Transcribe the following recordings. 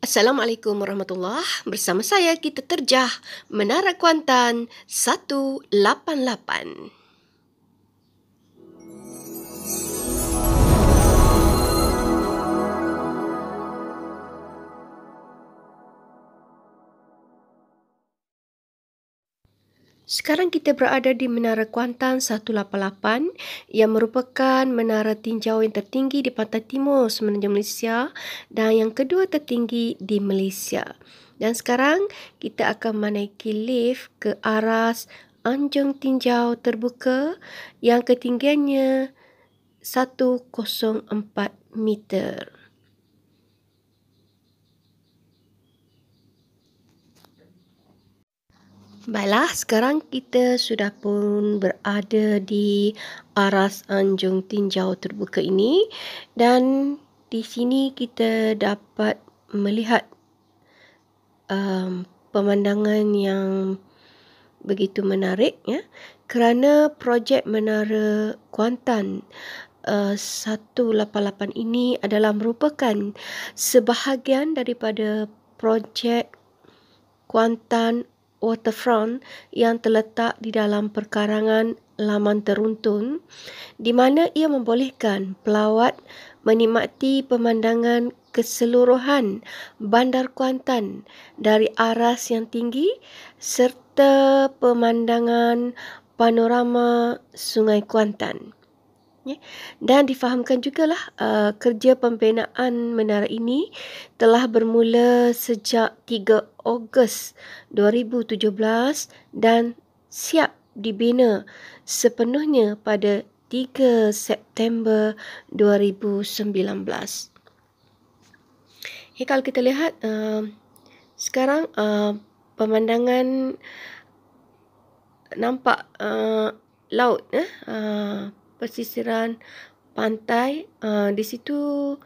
Assalamualaikum warahmatullahi bersama saya Kita Terjah Menara Kuantan 188 Sekarang kita berada di Menara Kuantan 188 yang merupakan menara tinjau yang tertinggi di pantai timur semenanjung Malaysia dan yang kedua tertinggi di Malaysia. Dan sekarang kita akan menaiki lift ke aras anjung tinjau terbuka yang ketinggiannya 104 meter. Baiklah, sekarang kita sudah pun berada di aras Anjung Tinjau Terbuka ini dan di sini kita dapat melihat um, pemandangan yang begitu menarik ya kerana projek menara Kuantan uh, 188 ini adalah merupakan sebahagian daripada projek Kuantan waterfront yang terletak di dalam perkarangan laman teruntun di mana ia membolehkan pelawat menikmati pemandangan keseluruhan Bandar Kuantan dari aras yang tinggi serta pemandangan panorama Sungai Kuantan. Ya. Dan difahamkan juga lah uh, kerja pembinaan menara ini telah bermula sejak 3 Ogos 2017 dan siap dibina sepenuhnya pada 3 September 2019. Hey, ya, kalau kita lihat uh, sekarang uh, pemandangan nampak uh, laut eh? uh, persisiran pantai uh, di situ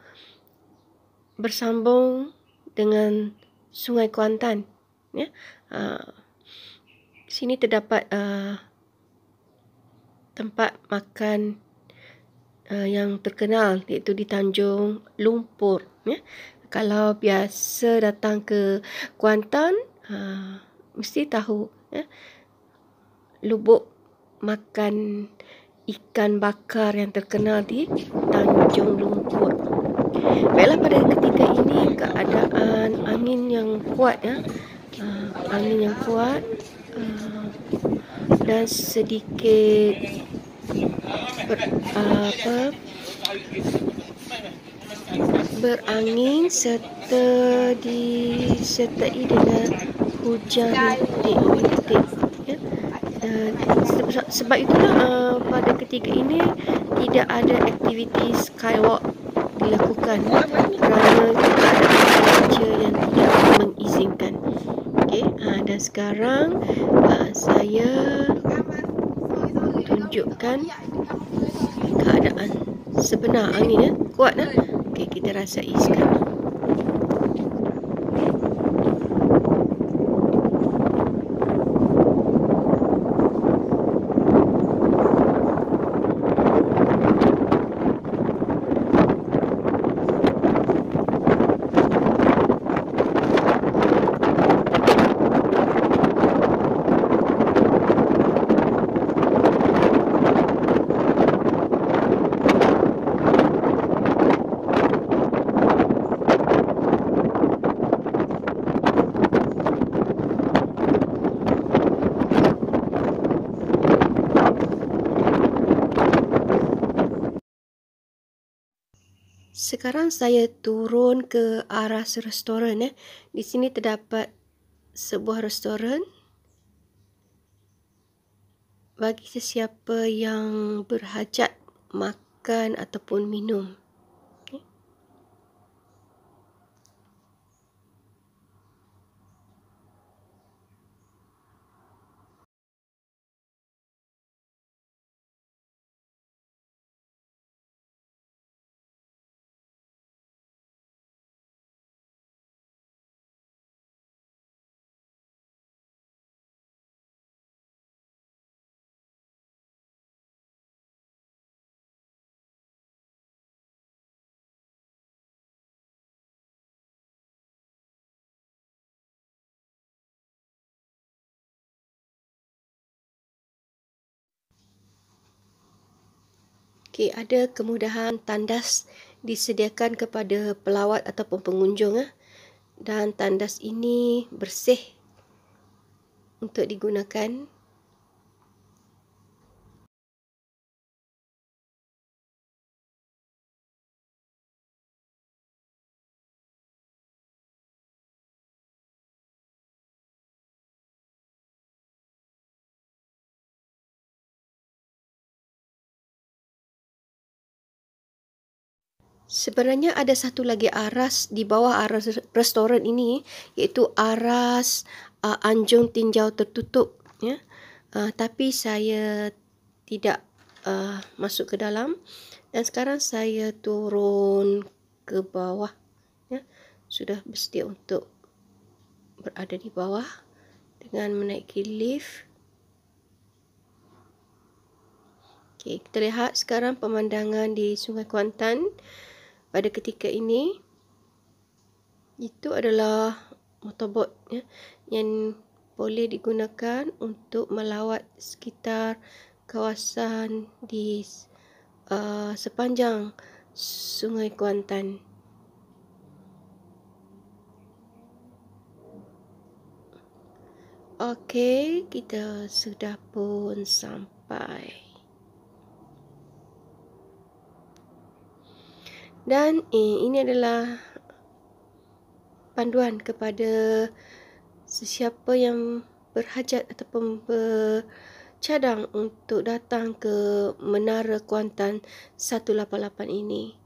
bersambung dengan Sungai Kuantan ya uh, sini terdapat uh, tempat makan uh, yang terkenal iaitu di Tanjung Lumpur ya kalau biasa datang ke Kuantan uh, mesti tahu ya lubuk makan uh, ikan bakar yang terkenal di Tanjung Lumpur. Baiklah pada ketika ini keadaan angin yang kuat ya. Uh, angin yang kuat uh, dan sedikit ber, uh, apa berangin serta disertai dengan hujan titik-titik ya dan eh, sebab, itulah uh, pada ketiga ini tidak ada aktiviti skywalk dilakukan kerana kita ada kerja yang tidak mengizinkan okay. uh, eh, dan sekarang uh, saya tunjukkan keadaan sebenar angin ya kuat nah? okay, kita rasai sekarang Sekarang saya turun ke arah restoran. Eh. Di sini terdapat sebuah restoran. Bagi sesiapa yang berhajat makan ataupun minum. Okey, ada kemudahan tandas disediakan kepada pelawat ataupun pengunjung ah. Dan tandas ini bersih untuk digunakan. Sebenarnya ada satu lagi aras di bawah aras restoran ini iaitu aras uh, anjung tinjau tertutup ya. Uh, tapi saya tidak uh, masuk ke dalam dan sekarang saya turun ke bawah ya. Sudah bersedia untuk berada di bawah dengan menaiki lift. Okey, kita lihat sekarang pemandangan di Sungai Kuantan pada ketika ini itu adalah motorboat ya, yang boleh digunakan untuk melawat sekitar kawasan di uh, sepanjang Sungai Kuantan. Okey, kita sudah pun sampai. Dan eh, ini adalah panduan kepada sesiapa yang berhajat ataupun bercadang untuk datang ke Menara Kuantan 188 ini.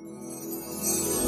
あ